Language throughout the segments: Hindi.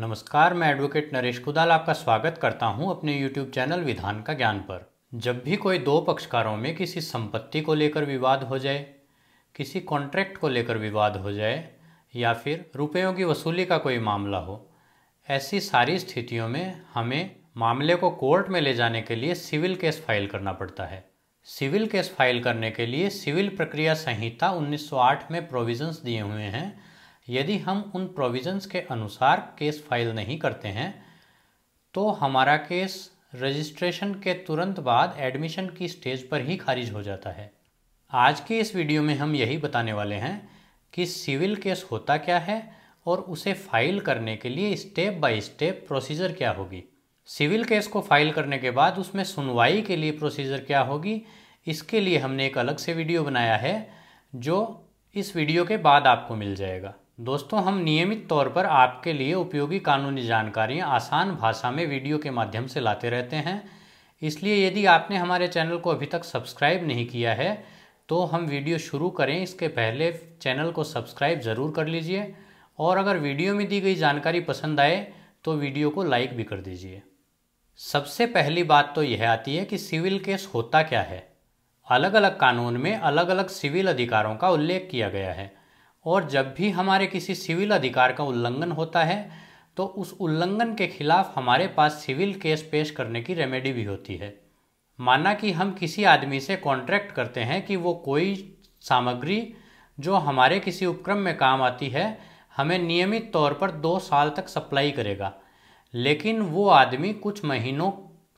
नमस्कार मैं एडवोकेट नरेश कुदाल आपका स्वागत करता हूं अपने यूट्यूब चैनल विधान का ज्ञान पर जब भी कोई दो पक्षकारों में किसी संपत्ति को लेकर विवाद हो जाए किसी कॉन्ट्रैक्ट को लेकर विवाद हो जाए या फिर रुपयों की वसूली का कोई मामला हो ऐसी सारी स्थितियों में हमें मामले को कोर्ट में ले जाने के लिए सिविल केस फाइल करना पड़ता है सिविल केस फाइल करने के लिए सिविल प्रक्रिया संहिता 1908 में प्रोविजंस दिए हुए हैं यदि हम उन प्रोविज़न्स के अनुसार केस फाइल नहीं करते हैं तो हमारा केस रजिस्ट्रेशन के तुरंत बाद एडमिशन की स्टेज पर ही खारिज हो जाता है आज के इस वीडियो में हम यही बताने वाले हैं कि सिविल केस होता क्या है और उसे फाइल करने के लिए स्टेप बाय स्टेप प्रोसीजर क्या होगी सिविल केस को फाइल करने के बाद उसमें सुनवाई के लिए प्रोसीजर क्या होगी इसके लिए हमने एक अलग से वीडियो बनाया है जो इस वीडियो के बाद आपको मिल जाएगा दोस्तों हम नियमित तौर पर आपके लिए उपयोगी कानूनी जानकारियाँ आसान भाषा में वीडियो के माध्यम से लाते रहते हैं इसलिए यदि आपने हमारे चैनल को अभी तक सब्सक्राइब नहीं किया है तो हम वीडियो शुरू करें इसके पहले चैनल को सब्सक्राइब ज़रूर कर लीजिए और अगर वीडियो में दी गई जानकारी पसंद आए तो वीडियो को लाइक भी कर दीजिए सबसे पहली बात तो यह आती है कि सिविल केस होता क्या है अलग अलग कानून में अलग अलग सिविल अधिकारों का उल्लेख किया गया है और जब भी हमारे किसी सिविल अधिकार का उल्लंघन होता है तो उस उल्लंघन के खिलाफ हमारे पास सिविल केस पेश करने की रेमेडी भी होती है माना कि हम किसी आदमी से कॉन्ट्रैक्ट करते हैं कि वो कोई सामग्री जो हमारे किसी उपक्रम में काम आती है हमें नियमित तौर पर दो साल तक सप्लाई करेगा लेकिन वो आदमी कुछ महीनों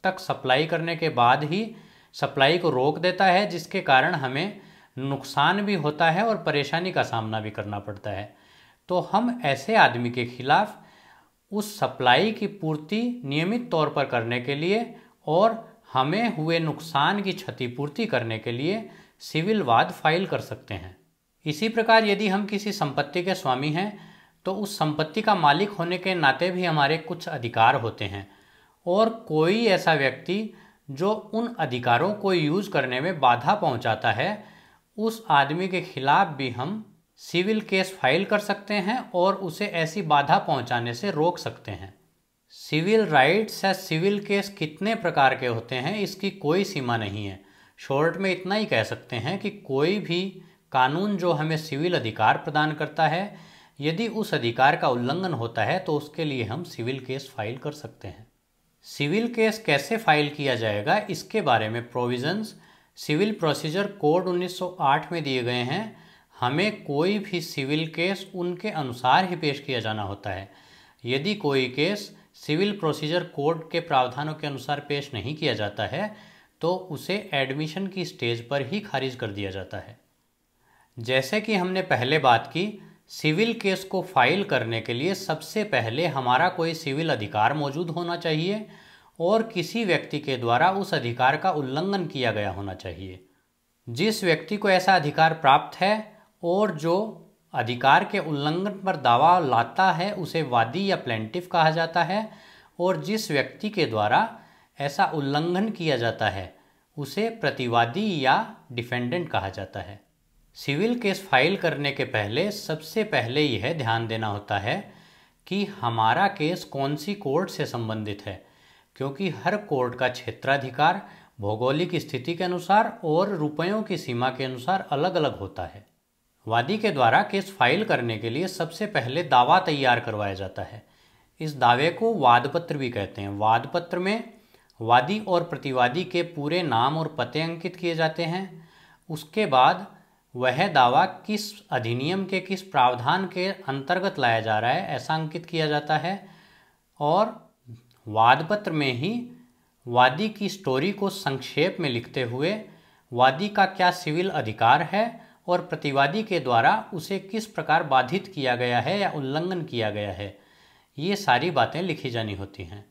तक सप्लाई करने के बाद ही सप्लाई को रोक देता है जिसके कारण हमें नुकसान भी होता है और परेशानी का सामना भी करना पड़ता है तो हम ऐसे आदमी के खिलाफ उस सप्लाई की पूर्ति नियमित तौर पर करने के लिए और हमें हुए नुकसान की क्षतिपूर्ति करने के लिए सिविल वाद फाइल कर सकते हैं इसी प्रकार यदि हम किसी संपत्ति के स्वामी हैं तो उस संपत्ति का मालिक होने के नाते भी हमारे कुछ अधिकार होते हैं और कोई ऐसा व्यक्ति जो उन अधिकारों को यूज़ करने में बाधा पहुंचाता है उस आदमी के खिलाफ भी हम सिविल केस फाइल कर सकते हैं और उसे ऐसी बाधा पहुंचाने से रोक सकते हैं सिविल राइट्स या सिविल केस कितने प्रकार के होते हैं इसकी कोई सीमा नहीं है शॉर्ट में इतना ही कह सकते हैं कि कोई भी कानून जो हमें सिविल अधिकार प्रदान करता है यदि उस अधिकार का उल्लंघन होता है तो उसके लिए हम सिविल केस फाइल कर सकते हैं सिविल केस कैसे फाइल किया जाएगा इसके बारे में प्रोविजंस सिविल प्रोसीजर कोड 1908 में दिए गए हैं हमें कोई भी सिविल केस उनके अनुसार ही पेश किया जाना होता है यदि कोई केस सिविल प्रोसीजर कोड के प्रावधानों के अनुसार पेश नहीं किया जाता है तो उसे एडमिशन की स्टेज पर ही खारिज कर दिया जाता है जैसे कि हमने पहले बात की सिविल केस को फाइल करने के लिए सबसे पहले हमारा कोई सिविल अधिकार मौजूद होना चाहिए और किसी व्यक्ति के द्वारा उस अधिकार का उल्लंघन किया गया होना चाहिए जिस व्यक्ति को ऐसा अधिकार प्राप्त है और जो अधिकार के उल्लंघन पर दावा लाता है उसे वादी या प्लेंटिव कहा जाता है और जिस व्यक्ति के द्वारा ऐसा उल्लंघन किया जाता है उसे प्रतिवादी या डिफेंडेंट कहा जाता है सिविल केस फाइल करने के पहले सबसे पहले यह ध्यान देना होता है कि हमारा केस कौन सी कोर्ट से संबंधित है क्योंकि हर कोर्ट का क्षेत्राधिकार भौगोलिक स्थिति के अनुसार और रुपयों की सीमा के अनुसार अलग अलग होता है वादी के द्वारा केस फाइल करने के लिए सबसे पहले दावा तैयार करवाया जाता है इस दावे को वादपत्र भी कहते हैं वादपत्र में वादी और प्रतिवादी के पूरे नाम और पते अंकित किए जाते हैं उसके बाद वह दावा किस अधिनियम के किस प्रावधान के अंतर्गत लाया जा रहा है ऐसा अंकित किया जाता है और वादपत्र में ही वादी की स्टोरी को संक्षेप में लिखते हुए वादी का क्या सिविल अधिकार है और प्रतिवादी के द्वारा उसे किस प्रकार बाधित किया गया है या उल्लंघन किया गया है ये सारी बातें लिखी जानी होती हैं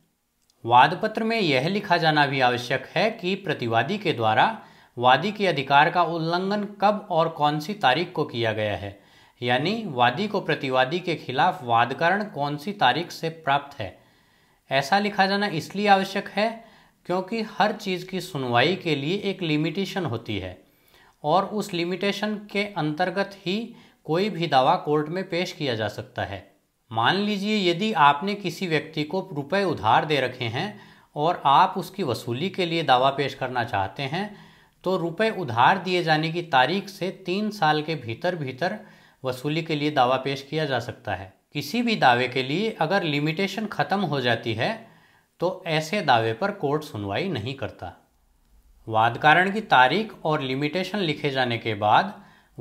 वादपत्र में यह लिखा जाना भी आवश्यक है कि प्रतिवादी के द्वारा वादी के अधिकार का उल्लंघन कब और कौन सी तारीख को किया गया है यानी वादी को प्रतिवादी के खिलाफ वादकरण कौन सी तारीख से प्राप्त है ऐसा लिखा जाना इसलिए आवश्यक है क्योंकि हर चीज़ की सुनवाई के लिए एक लिमिटेशन होती है और उस लिमिटेशन के अंतर्गत ही कोई भी दावा कोर्ट में पेश किया जा सकता है मान लीजिए यदि आपने किसी व्यक्ति को रुपए उधार दे रखे हैं और आप उसकी वसूली के लिए दावा पेश करना चाहते हैं तो रुपए उधार दिए जाने की तारीख से तीन साल के भीतर भीतर वसूली के लिए दावा पेश किया जा सकता है किसी भी दावे के लिए अगर लिमिटेशन ख़त्म हो जाती है तो ऐसे दावे पर कोर्ट सुनवाई नहीं करता वाद कारण की तारीख और लिमिटेशन लिखे जाने के बाद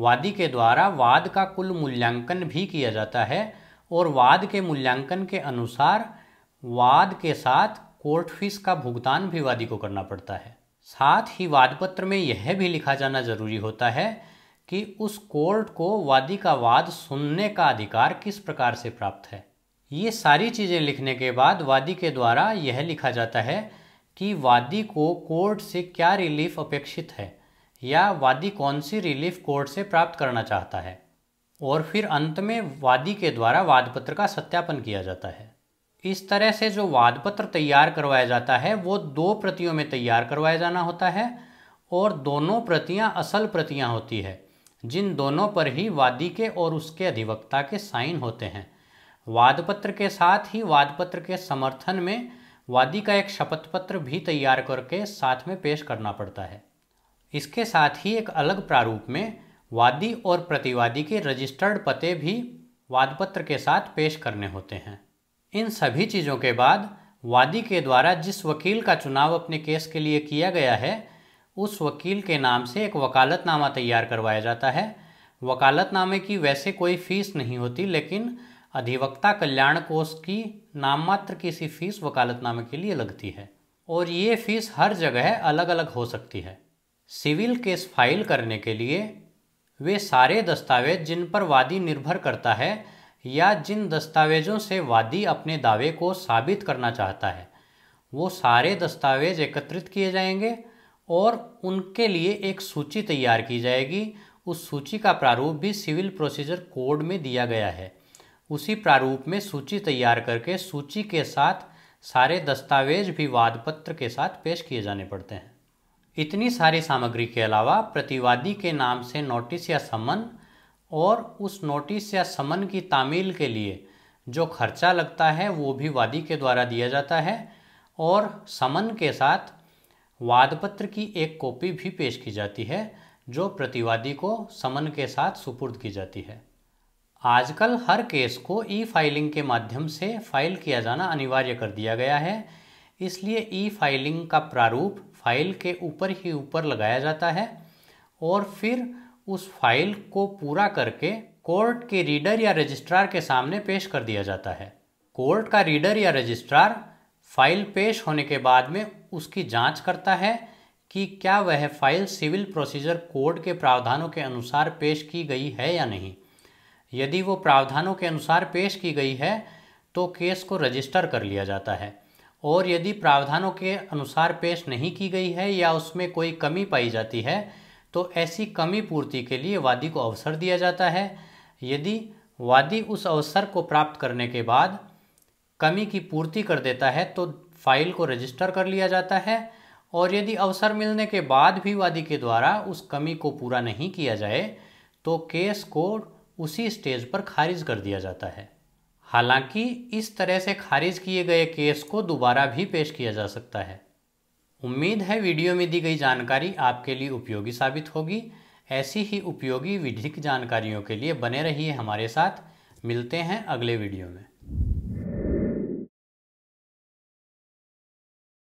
वादी के द्वारा वाद का कुल मूल्यांकन भी किया जाता है और वाद के मूल्यांकन के अनुसार वाद के साथ कोर्ट फीस का भुगतान भी वादी को करना पड़ता है साथ ही वाद पत्र में यह भी लिखा जाना जरूरी होता है कि उस कोर्ट को वादी का वाद सुनने का अधिकार किस प्रकार से प्राप्त है ये सारी चीज़ें लिखने के बाद वादी के द्वारा यह लिखा जाता है कि वादी को कोर्ट से क्या रिलीफ अपेक्षित है या वादी कौन सी रिलीफ कोर्ट से प्राप्त करना चाहता है और फिर अंत में वादी के द्वारा वादपत्र का सत्यापन किया जाता है इस तरह से जो वादपत्र तैयार करवाया जाता है वो दो प्रतियों में तैयार करवाया जाना होता है और दोनों प्रतियां असल प्रतियां होती है जिन दोनों पर ही वादी के और उसके अधिवक्ता के साइन होते हैं वादपत्र के साथ ही वादपत्र के समर्थन में वादी का एक शपथ पत्र भी तैयार करके साथ में पेश करना पड़ता है इसके साथ ही एक अलग प्रारूप में वादी और प्रतिवादी के रजिस्टर्ड पते भी वादपत्र के साथ पेश करने होते हैं इन सभी चीज़ों के बाद वादी के द्वारा जिस वकील का चुनाव अपने केस के लिए किया गया है उस वकील के नाम से एक वकालतनामा तैयार करवाया जाता है वकालतनामे की वैसे कोई फीस नहीं होती लेकिन अधिवक्ता कल्याण कोष की नाम की सी फीस वकालतनामे के लिए लगती है और ये फीस हर जगह अलग अलग हो सकती है सिविल केस फाइल करने के लिए वे सारे दस्तावेज जिन पर वादी निर्भर करता है या जिन दस्तावेजों से वादी अपने दावे को साबित करना चाहता है वो सारे दस्तावेज एकत्रित किए जाएंगे और उनके लिए एक सूची तैयार की जाएगी उस सूची का प्रारूप भी सिविल प्रोसीजर कोड में दिया गया है उसी प्रारूप में सूची तैयार करके सूची के साथ सारे दस्तावेज भी वादपत्र के साथ पेश किए जाने पड़ते हैं इतनी सारी सामग्री के अलावा प्रतिवादी के नाम से नोटिस या समन और उस नोटिस या समन की तामील के लिए जो खर्चा लगता है वो भी वादी के द्वारा दिया जाता है और समन के साथ वादपत्र की एक कॉपी भी पेश की जाती है जो प्रतिवादी को समन के साथ सुपुर्द की जाती है आजकल हर केस को ई फाइलिंग के माध्यम से फाइल किया जाना अनिवार्य कर दिया गया है इसलिए ई फाइलिंग का प्रारूप फाइल के ऊपर ही ऊपर लगाया जाता है और फिर उस फाइल को पूरा करके कोर्ट के रीडर या रजिस्ट्रार के सामने पेश कर दिया जाता है कोर्ट का रीडर या रजिस्ट्रार फाइल पेश होने के बाद में उसकी जांच करता है कि क्या वह फाइल सिविल प्रोसीजर कोड के प्रावधानों के अनुसार पेश की गई है या नहीं यदि वो प्रावधानों के अनुसार पेश की गई है तो केस को रजिस्टर कर लिया जाता है और यदि प्रावधानों के अनुसार पेश नहीं की गई है या उसमें कोई कमी पाई जाती है तो ऐसी कमी पूर्ति के लिए वादी को अवसर दिया जाता है यदि वादी उस अवसर को प्राप्त करने के बाद कमी की पूर्ति कर देता है तो फाइल को रजिस्टर कर लिया जाता है और यदि अवसर मिलने के बाद भी वादी के द्वारा उस कमी को पूरा नहीं किया जाए तो केस को उसी स्टेज पर खारिज कर दिया जाता है हालांकि इस तरह से खारिज किए गए केस को दोबारा भी पेश किया जा सकता है उम्मीद है वीडियो में दी गई जानकारी आपके लिए उपयोगी साबित होगी ऐसी ही उपयोगी विधिक जानकारियों के लिए बने रहिए हमारे साथ मिलते हैं अगले वीडियो में